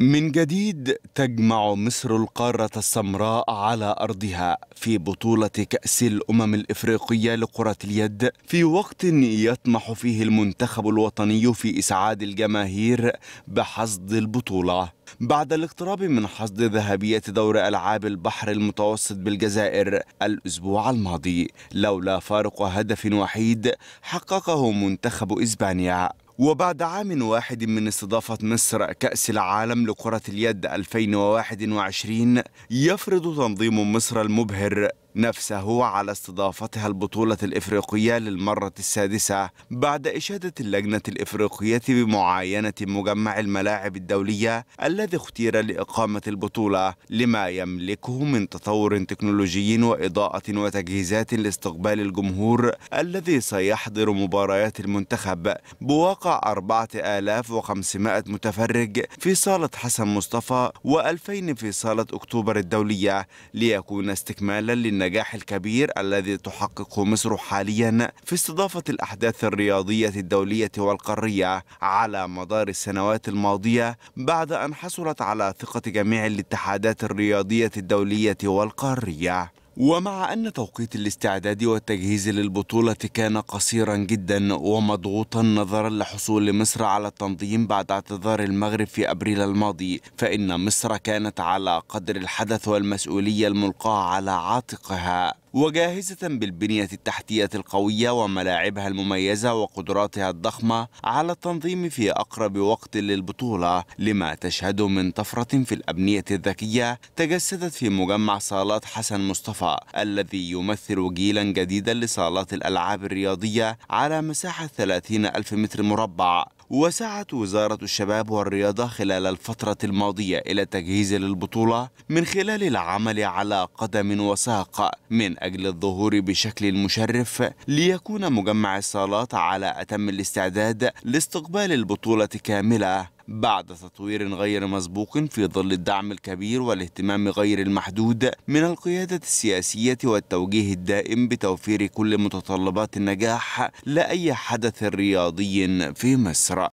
من جديد تجمع مصر القارة السمراء على أرضها في بطولة كأس الأمم الإفريقية لكرة اليد في وقت يطمح فيه المنتخب الوطني في إسعاد الجماهير بحصد البطولة بعد الاقتراب من حصد ذهبية دور ألعاب البحر المتوسط بالجزائر الأسبوع الماضي لولا فارق هدف وحيد حققه منتخب إسبانيا وبعد عام واحد من استضافة مصر كأس العالم لكرة اليد 2021 يفرض تنظيم مصر المبهر نفسه على استضافتها البطولة الإفريقية للمرة السادسة بعد إشادة اللجنة الإفريقية بمعاينة مجمع الملاعب الدولية الذي اختير لإقامة البطولة لما يملكه من تطور تكنولوجي وإضاءة وتجهيزات لاستقبال الجمهور الذي سيحضر مباريات المنتخب بواقع 4500 متفرج في صالة حسن مصطفى و2000 في صالة أكتوبر الدولية ليكون استكمالا للنجاح النجاح الكبير الذي تحققه مصر حاليا في استضافة الأحداث الرياضية الدولية والقارية على مدار السنوات الماضية بعد أن حصلت على ثقة جميع الاتحادات الرياضية الدولية والقارية ومع أن توقيت الاستعداد والتجهيز للبطولة كان قصيرا جدا ومضغوطا نظرا لحصول مصر على التنظيم بعد اعتذار المغرب في أبريل الماضي فإن مصر كانت على قدر الحدث والمسؤولية الملقاة على عاتقها وجاهزة بالبنية التحتية القوية وملاعبها المميزة وقدراتها الضخمة على التنظيم في أقرب وقت للبطولة لما تشهد من طفرة في الأبنية الذكية تجسدت في مجمع صالات حسن مصطفى الذي يمثل جيلا جديدا لصالات الألعاب الرياضية على مساحة 30 ألف متر مربع وسعت وزارة الشباب والرياضة خلال الفترة الماضية إلى التجهيز للبطولة من خلال العمل على قدم وساق من أجل الظهور بشكل مشرف ليكون مجمع الصالات على أتم الاستعداد لاستقبال البطولة كاملة بعد تطوير غير مسبوق في ظل الدعم الكبير والاهتمام غير المحدود من القيادة السياسية والتوجيه الدائم بتوفير كل متطلبات النجاح لأي حدث رياضي في مصر